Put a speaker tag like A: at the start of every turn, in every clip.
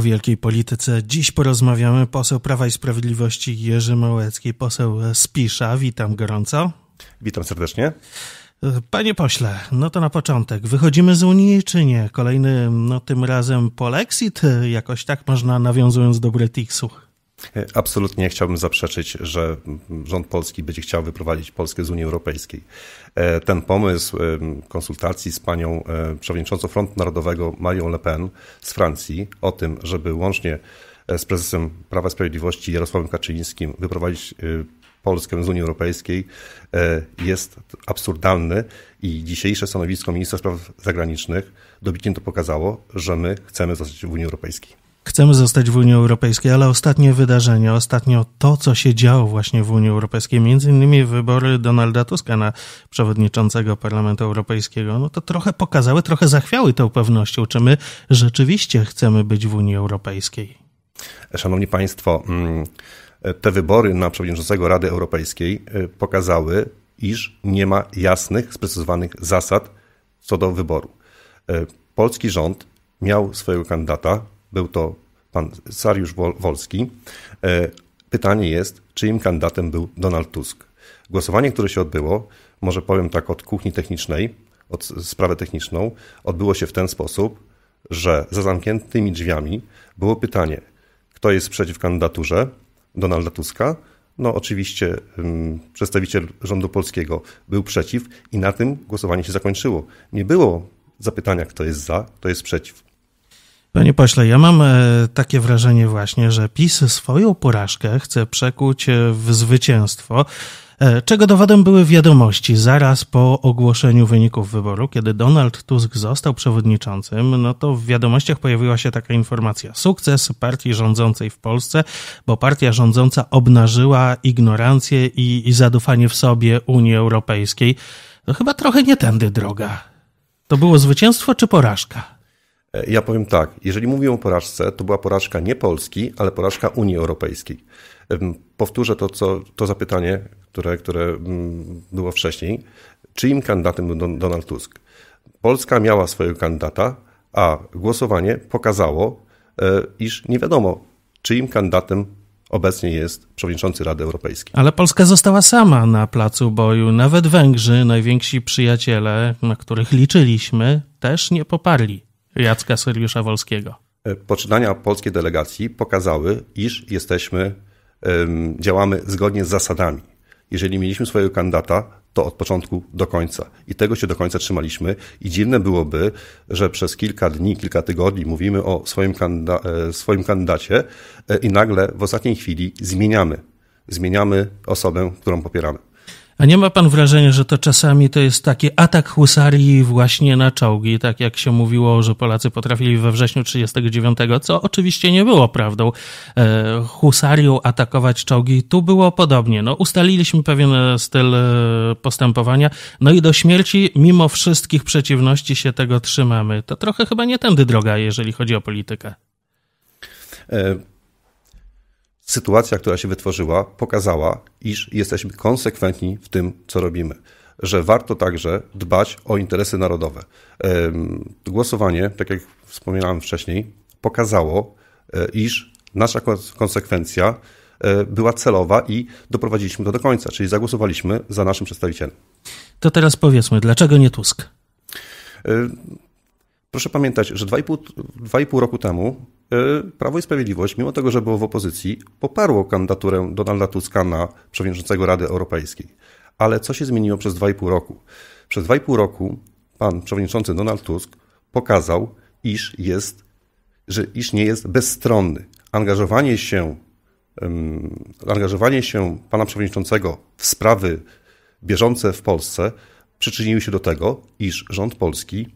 A: wielkiej polityce dziś porozmawiamy. Poseł Prawa i Sprawiedliwości Jerzy Małecki, poseł Spisza. Witam gorąco. Witam serdecznie. Panie pośle, no to na początek. Wychodzimy z Unii czy nie? Kolejny, no tym razem polexit, jakoś tak można nawiązując do Bretixu.
B: E, absolutnie nie chciałbym zaprzeczyć, że rząd polski będzie chciał wyprowadzić Polskę z Unii Europejskiej. E, ten pomysł konsultacji z panią e, przewodniczącą Frontu Narodowego Marią Le Pen z Francji o tym, żeby łącznie z prezesem Prawa i Sprawiedliwości Jarosławem Kaczyńskim wyprowadzić Polskę z Unii Europejskiej jest absurdalny i dzisiejsze stanowisko ministra spraw zagranicznych dobitnie to pokazało, że my chcemy zostać w Unii Europejskiej.
A: Chcemy zostać w Unii Europejskiej, ale ostatnie wydarzenia, ostatnio to, co się działo właśnie w Unii Europejskiej, między innymi wybory Donalda Tuska na przewodniczącego Parlamentu Europejskiego, no to trochę pokazały, trochę zachwiały tą pewnością, czy my rzeczywiście chcemy być w Unii Europejskiej.
B: Szanowni Państwo, mm, te wybory na przewodniczącego Rady Europejskiej y, pokazały, iż nie ma jasnych, sprecyzowanych zasad co do wyboru. Y, polski rząd miał swojego kandydata, był to pan Sariusz Wolski. E, pytanie jest, czyim kandydatem był Donald Tusk? Głosowanie, które się odbyło, może powiem tak od kuchni technicznej, od sprawę techniczną, odbyło się w ten sposób, że za zamkniętymi drzwiami było pytanie, kto jest przeciw kandydaturze Donalda Tuska? No oczywiście um, przedstawiciel rządu polskiego był przeciw i na tym głosowanie się zakończyło. Nie było zapytania, kto jest za, kto jest przeciw.
A: Panie pośle, ja mam e, takie wrażenie właśnie, że PiS swoją porażkę chce przekuć e, w zwycięstwo, e, czego dowodem były wiadomości zaraz po ogłoszeniu wyników wyboru. Kiedy Donald Tusk został przewodniczącym, no to w wiadomościach pojawiła się taka informacja. Sukces partii rządzącej w Polsce, bo partia rządząca obnażyła ignorancję i, i zadufanie w sobie Unii Europejskiej. To chyba trochę nie tędy droga. To było zwycięstwo czy porażka?
B: E, ja powiem tak, jeżeli mówię o porażce, to była porażka nie Polski, ale porażka Unii Europejskiej. Powtórzę to, co, to zapytanie, które, które mm, było wcześniej. Czyim kandydatem był Donald Tusk? Polska miała swojego kandydata, a głosowanie pokazało, e, iż nie wiadomo, czyim kandydatem obecnie jest przewodniczący Rady Europejskiej.
A: Ale Polska została sama na placu boju. Nawet Węgrzy, najwięksi przyjaciele, na których liczyliśmy, też nie poparli Jacka Syriusza Wolskiego.
B: E, Poczynania polskiej delegacji pokazały, iż jesteśmy, działamy zgodnie z zasadami. Jeżeli mieliśmy swojego kandydata, to od początku do końca. I tego się do końca trzymaliśmy. I dziwne byłoby, że przez kilka dni, kilka tygodni mówimy o swoim, kanda, e, swoim kandydacie e, i nagle w ostatniej chwili zmieniamy. Zmieniamy osobę, którą popieramy.
A: A nie ma pan wrażenia, że to czasami to jest taki atak husarii właśnie na czołgi, tak jak się mówiło, że Polacy potrafili we wrześniu 39, co oczywiście nie było prawdą, e, husarią atakować czołgi. Tu było podobnie. No, ustaliliśmy pewien styl e, postępowania, no i do śmierci, mimo wszystkich przeciwności, się tego trzymamy. To trochę chyba nie tędy droga, jeżeli chodzi o politykę. E
B: sytuacja, która się wytworzyła, pokazała, iż jesteśmy konsekwentni w tym, co robimy. Że warto także dbać o interesy narodowe. Głosowanie, tak jak wspominałem wcześniej, pokazało, e, iż nasza konsekwencja e, była celowa i doprowadziliśmy to do końca, czyli zagłosowaliśmy za naszym przedstawicielem.
A: To teraz powiedzmy, dlaczego nie Tusk? E,
B: proszę pamiętać, że 2,5 roku temu E, Prawo i Sprawiedliwość, mimo tego, że było w opozycji, poparło kandydaturę Donalda Tuska na przewodniczącego Rady Europejskiej. Ale co się zmieniło przez 2,5 roku? Przez 2,5 roku pan przewodniczący Donald Tusk pokazał, iż jest, że iż nie jest bezstronny. Angażowanie się, um, angażowanie się pana przewodniczącego w sprawy bieżące w Polsce przyczyniły się do tego, iż rząd polski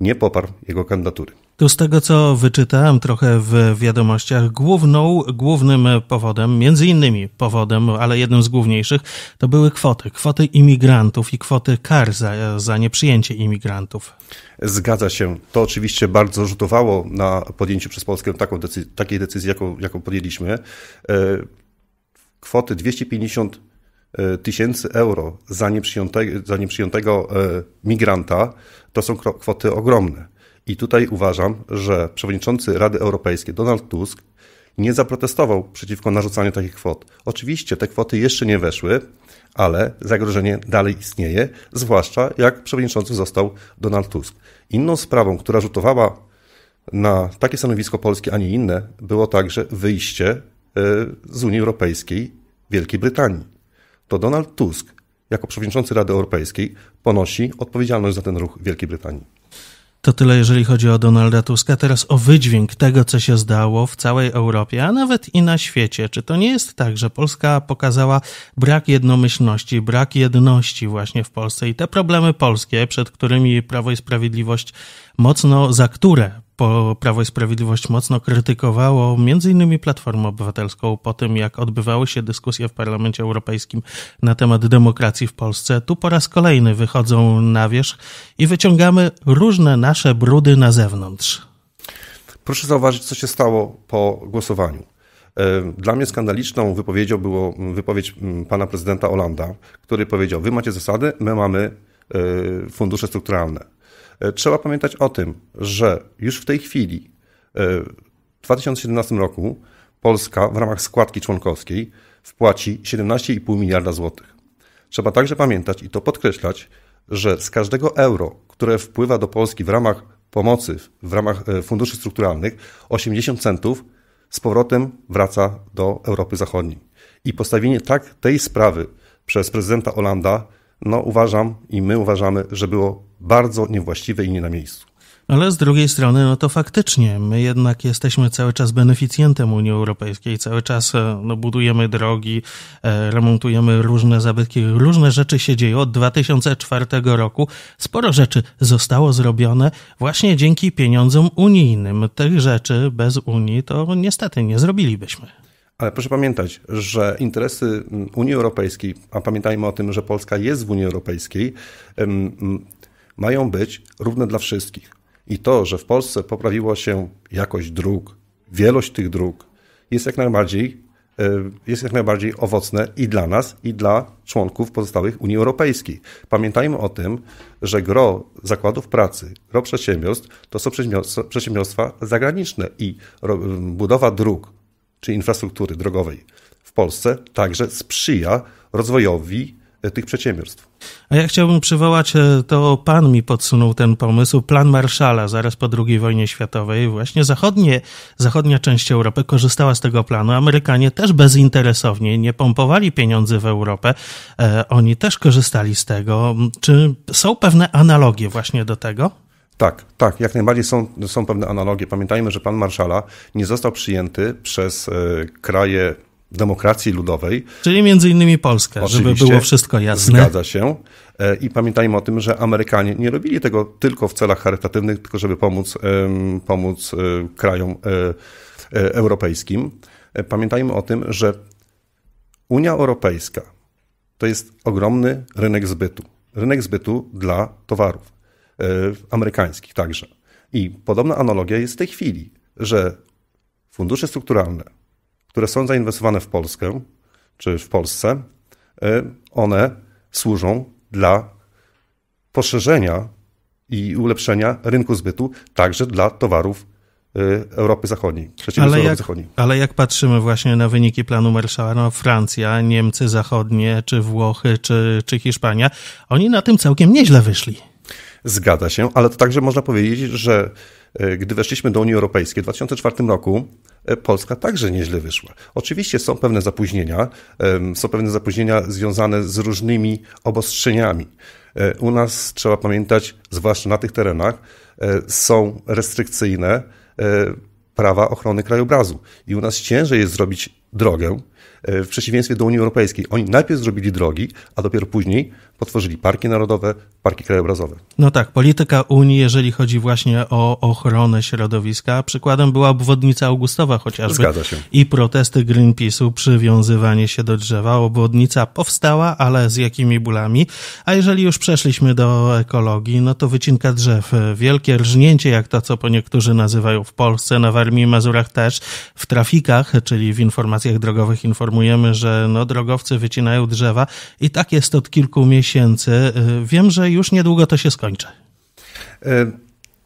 B: nie poparł jego kandydatury.
A: Tu z tego, co wyczytałem trochę w wiadomościach, główną, głównym powodem, między innymi powodem, ale jednym z główniejszych, to były kwoty. Kwoty imigrantów i kwoty kar za, za nieprzyjęcie imigrantów.
B: Zgadza się. To oczywiście bardzo rzutowało na podjęciu przez Polskę taką takiej decyzji, jaką, jaką podjęliśmy. E, kwoty 250 e, tysięcy euro za nieprzyjętego, za nieprzyjętego e, migranta to są kwoty ogromne. I tutaj uważam, że przewodniczący Rady Europejskiej Donald Tusk nie zaprotestował przeciwko narzucaniu takich kwot. Oczywiście te kwoty jeszcze nie weszły, ale zagrożenie dalej istnieje, zwłaszcza jak przewodniczący został Donald Tusk. Inną sprawą, która rzutowała na takie stanowisko polskie, a nie inne, było także wyjście e, z Unii Europejskiej Wielkiej Brytanii. To Donald Tusk, jako przewodniczący Rady Europejskiej, ponosi odpowiedzialność za ten ruch Wielkiej Brytanii.
A: To tyle, jeżeli chodzi o Donalda Tuska. Teraz o wydźwięk tego, co się zdało w całej Europie, a nawet i na świecie. Czy to nie jest tak, że Polska pokazała brak jednomyślności, brak jedności właśnie w Polsce i te problemy polskie, przed którymi Prawo i Sprawiedliwość mocno, za które Prawo i Sprawiedliwość mocno krytykowało m.in. Platformę Obywatelską po tym, jak odbywały się dyskusje w Parlamencie Europejskim na temat demokracji w Polsce. Tu po raz kolejny wychodzą na wierzch i wyciągamy różne nasze brudy na zewnątrz.
B: Proszę zauważyć, co się stało po głosowaniu. E, dla mnie skandaliczną wypowiedzią było wypowiedź pana prezydenta Olanda, który powiedział: Wy macie zasady, my mamy e, fundusze strukturalne. E, trzeba pamiętać o tym, że już w tej chwili, e, w 2017 roku, Polska w ramach składki członkowskiej wpłaci 17,5 miliarda złotych. Trzeba także pamiętać i to podkreślać, że z każdego euro, które wpływa do Polski w ramach pomocy, w ramach e, funduszy strukturalnych, 80 centów z powrotem wraca do Europy Zachodniej. I postawienie tak tej sprawy przez prezydenta Olanda, no uważam i my uważamy, że było bardzo niewłaściwe i nie na miejscu.
A: Ale z drugiej strony, no to faktycznie, my jednak jesteśmy cały czas beneficjentem Unii Europejskiej, cały czas e, no, budujemy drogi, e, remontujemy różne zabytki, różne rzeczy się dzieją. Od 2004 roku sporo rzeczy zostało zrobione właśnie dzięki pieniądzom unijnym. Tych rzeczy bez Unii to niestety nie zrobilibyśmy.
B: Ale proszę pamiętać, że interesy mm, Unii Europejskiej, a pamiętajmy o tym, że Polska jest w Unii Europejskiej, mają być równe dla wszystkich. I to, że w Polsce poprawiło się jakość dróg, wielość tych dróg, jest jak najbardziej, e, jest jak najbardziej owocne i dla nas, i dla członków pozostałych Unii Europejskiej. Pamiętajmy o tym, że gro zakładów pracy, gro przedsiębiorstw to są przedsiębiorstwa zagraniczne i e, budowa dróg czy infrastruktury drogowej w Polsce także sprzyja rozwojowi E, tych przedsiębiorstw.
A: A ja chciałbym przywołać, e, to pan mi podsunął ten pomysł, plan Marszala zaraz po II wojnie światowej. Właśnie zachodnie, zachodnia część Europy korzystała z tego planu. Amerykanie też bezinteresownie nie pompowali pieniędzy w Europę. E, oni też korzystali z tego. Czy są pewne analogie właśnie do tego?
B: Tak, tak, jak najbardziej są, są pewne analogie. Pamiętajmy, że plan Marszala nie został przyjęty przez kraje demokracji ludowej.
A: Czyli między innymi Polskę, Oczywiście, żeby było wszystko jasne. Zgadza
B: się. E, I pamiętajmy o tym, że Amerykanie nie robili tego tylko w celach charytatywnych, tylko żeby pomóc, pomóc e, krajom e, europejskim. Pamiętajmy o tym, że Unia Europejska to jest ogromny rynek zbytu. Rynek zbytu dla towarów amerykańskich także. I podobna analogia jest w tej chwili, że fundusze strukturalne które są zainwestowane w Polskę czy w Polsce, y, one służą dla poszerzenia i ulepszenia rynku zbytu także dla towarów y, Europy Zachodniej, ale Europy jak, Zachodniej.
A: Ale jak patrzymy właśnie na wyniki planu Marszala, no Francja, Niemcy Zachodnie, czy Włochy, czy, czy Hiszpania, oni na tym całkiem nieźle wyszli.
B: Zgadza się, ale to także można powiedzieć, że E, gdy weszliśmy do Unii Europejskiej w 2004 roku, e, Polska także nieźle wyszła. Oczywiście są pewne zapóźnienia, są pewne zapóźnienia związane z różnymi obostrzeniami. E, u nas trzeba pamiętać, zwłaszcza na tych terenach, są restrykcyjne prawa ochrony krajobrazu. I u nas ciężej jest zrobić drogę, e, w przeciwieństwie do Unii Europejskiej. Oni najpierw zrobili drogi, a dopiero później potworzyli parki narodowe, parki krajobrazowe.
A: No tak, polityka Unii, jeżeli chodzi właśnie o ochronę środowiska, przykładem była obwodnica Augustowa chociażby. Zgadza się. I protesty Greenpeace'u, przywiązywanie się do drzewa. Obwodnica powstała, ale z jakimi bólami? A jeżeli już przeszliśmy do ekologii, no to wycinka drzew, wielkie rżnięcie, jak to, co po niektórzy nazywają w Polsce, na Warmii i Mazurach też, w trafikach, czyli w informacji informacjach drogowych informujemy, że no, drogowcy wycinają drzewa i tak jest od kilku miesięcy. Y, wiem, że już niedługo to się skończy.
B: E,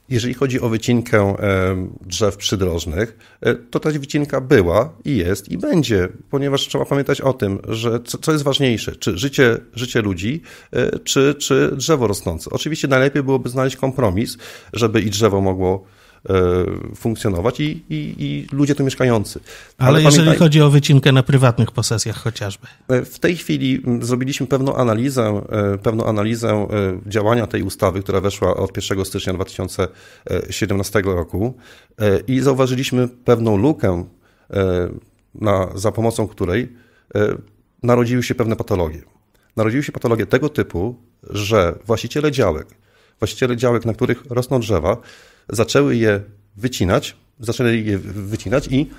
B: jeżeli chodzi o wycinkę e, drzew przydrożnych, e, to ta wycinka była i jest i będzie, ponieważ trzeba pamiętać o tym, że co jest ważniejsze, czy życie, życie ludzi, czy, czy drzewo rosnące. Oczywiście najlepiej byłoby znaleźć kompromis, żeby i drzewo mogło E, funkcjonować i, i, i, ludzie tu mieszkający. Ale, Ale jeżeli chodzi
A: o wycinkę na prywatnych posesjach chociażby. E, w tej chwili zrobiliśmy
B: pewną analizę, e, pewną analizę działania tej ustawy, która weszła od 1 stycznia 2017 roku i zauważyliśmy pewną lukę, na, za pomocą której narodziły się pewne patologie. Narodziły się patologie tego typu, że właściciele działek, właściciele działek, na których rosną drzewa, zaczęły je wycinać, zaczęli je wycinać i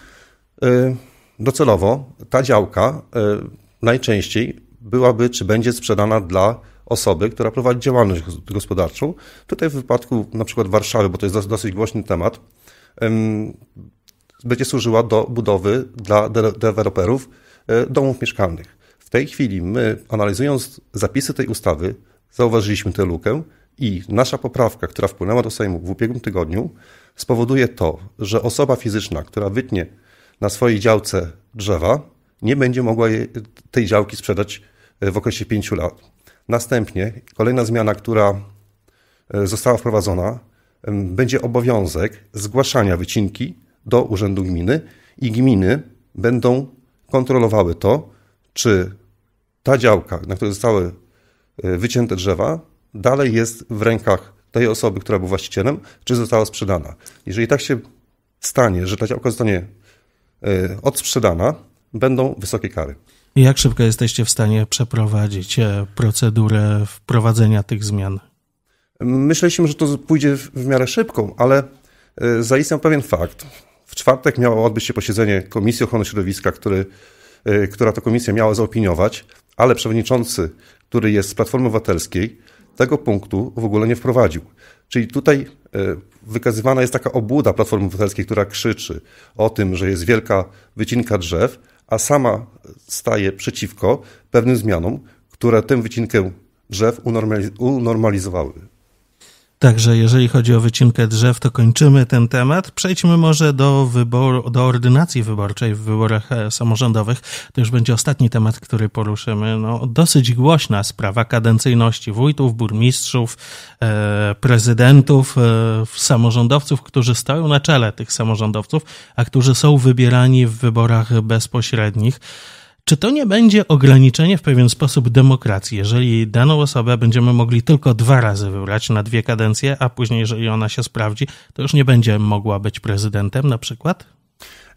B: y, docelowo ta działka y, najczęściej byłaby czy będzie sprzedana dla osoby, która prowadzi działalność gospodarczą. Tutaj w wypadku na przykład Warszawy, bo to jest dosyć głośny temat, będzie służyła do budowy dla deweloperów y, domów mieszkalnych. W tej chwili my analizując zapisy tej ustawy zauważyliśmy tę lukę i nasza poprawka, która wpłynęła do Sejmu w ubiegłym tygodniu, spowoduje to, że osoba fizyczna, która wytnie na swojej działce drzewa, nie będzie mogła jej, tej działki sprzedać e, w okresie pięciu lat. Następnie kolejna zmiana, która e, została wprowadzona, będzie obowiązek zgłaszania wycinki do Urzędu Gminy i gminy będą kontrolowały to, czy ta działka, na której zostały e, wycięte drzewa, dalej jest w rękach tej osoby, która był właścicielem, czy została sprzedana. Jeżeli tak się stanie, że ta działka zostanie e, odsprzedana, będą wysokie kary.
A: Jak szybko jesteście w stanie przeprowadzić e, procedurę wprowadzenia tych zmian?
B: Myśleliśmy, że to pójdzie w miarę szybką, ale e, zaistniał pewien fakt. W czwartek miało odbyć się posiedzenie Komisji Ochrony Środowiska, który, która to komisja miała zaopiniować, ale przewodniczący, który jest z Platformy Obywatelskiej, tego punktu w ogóle nie wprowadził. Czyli tutaj e, wykazywana jest taka obłuda Platformy Obywatelskiej, która krzyczy o tym, że jest wielka wycinka drzew, a sama staje przeciwko pewnym zmianom, które tę wycinkę drzew unormalizowały.
A: Także jeżeli chodzi o wycinkę drzew, to kończymy ten temat. Przejdźmy może do wyboru, do ordynacji wyborczej w wyborach e, samorządowych. To już będzie ostatni temat, który poruszymy. No, dosyć głośna sprawa kadencyjności wójtów, burmistrzów, e, prezydentów, e, samorządowców, którzy stoją na czele tych samorządowców, a którzy są wybierani w wyborach bezpośrednich. Czy to nie będzie ograniczenie w pewien sposób demokracji, jeżeli daną osobę będziemy mogli tylko dwa razy wybrać na dwie kadencje, a później, jeżeli ona się sprawdzi, to już nie będzie mogła być prezydentem na przykład?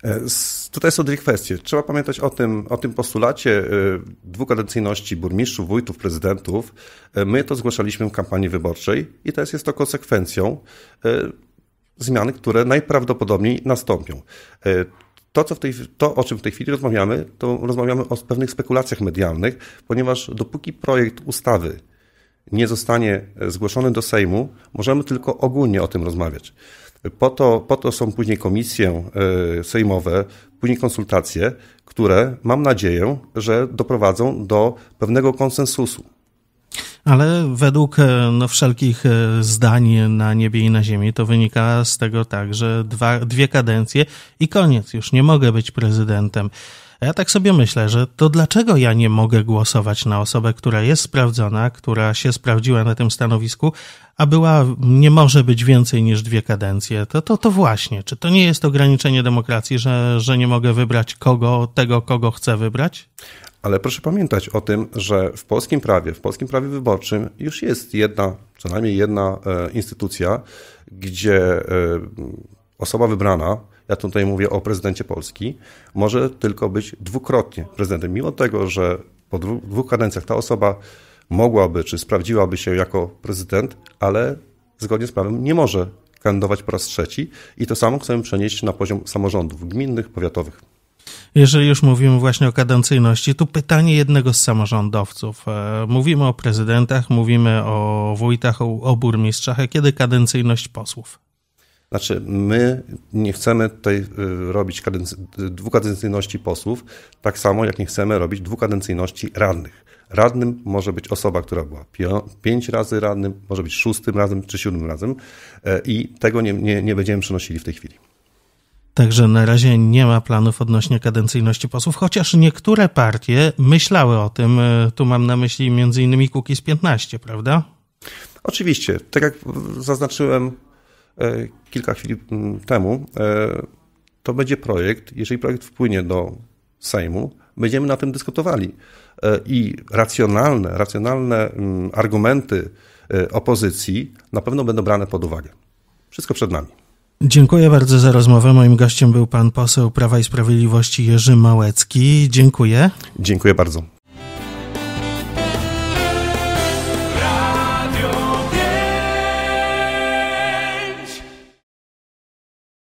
A: E,
B: tutaj są dwie kwestie. Trzeba pamiętać o tym, o tym postulacie e, dwukadencyjności burmistrzów, wójtów, prezydentów. E, my to zgłaszaliśmy w kampanii wyborczej i teraz jest to konsekwencją zmian, które najprawdopodobniej nastąpią to, co w tej, to, o czym w tej chwili rozmawiamy, to rozmawiamy o pewnych spekulacjach medialnych, ponieważ dopóki projekt ustawy nie zostanie e, zgłoszony do Sejmu, możemy tylko ogólnie o tym rozmawiać. Po to, po to są później komisje e, sejmowe, później konsultacje, które mam nadzieję, że doprowadzą do pewnego konsensusu
A: ale według e, no, wszelkich e, zdań na niebie i na ziemi to wynika z tego tak, że dwa, dwie kadencje i koniec, już nie mogę być prezydentem. ja tak sobie myślę, że to dlaczego ja nie mogę głosować na osobę, która jest sprawdzona, która się sprawdziła na tym stanowisku, a była, nie może być więcej niż dwie kadencje, to, to, to właśnie, czy to nie jest ograniczenie demokracji, że, że nie mogę wybrać kogo, tego, kogo chcę wybrać?
B: Ale proszę pamiętać o tym, że w polskim prawie, w polskim prawie wyborczym już jest jedna, co najmniej jedna e, instytucja, gdzie e, osoba wybrana, ja tutaj mówię o prezydencie Polski, może tylko być dwukrotnie prezydentem. Mimo tego, że po dwóch kadencjach ta osoba mogłaby czy sprawdziłaby się jako prezydent, ale zgodnie z prawem nie może kandydować po raz trzeci i to samo chcemy przenieść na poziom samorządów gminnych, powiatowych.
A: Jeżeli już mówimy właśnie o kadencyjności, tu pytanie jednego z samorządowców. E, mówimy o prezydentach, mówimy o wójtach, o, o burmistrzach, a e, kiedy kadencyjność posłów?
B: Znaczy, my nie chcemy tutaj e, robić kadency- dwukadencyjności posłów, tak samo jak nie chcemy robić dwukadencyjności radnych. Radnym może być osoba, która była pio- pięć razy radnym, może być szóstym razem czy siódmym razem i tego nie, nie, nie będziemy przenosili w tej chwili.
A: Także na razie nie ma planów odnośnie kadencyjności posłów, chociaż niektóre partie myślały o tym. E, tu mam na myśli m.in. Kukiz 15, prawda?
B: Oczywiście. Tak jak zaznaczyłem e, kilka chwil temu, e, to będzie projekt. Jeżeli projekt wpłynie do Sejmu, będziemy na tym dyskutowali. I racjonalne, racjonalne argumenty opozycji na pewno będą brane pod uwagę. Wszystko przed nami.
A: Dziękuję bardzo za rozmowę. Moim gościem był pan poseł Prawa i Sprawiedliwości Jerzy Małecki. Dziękuję.
B: Dziękuję bardzo.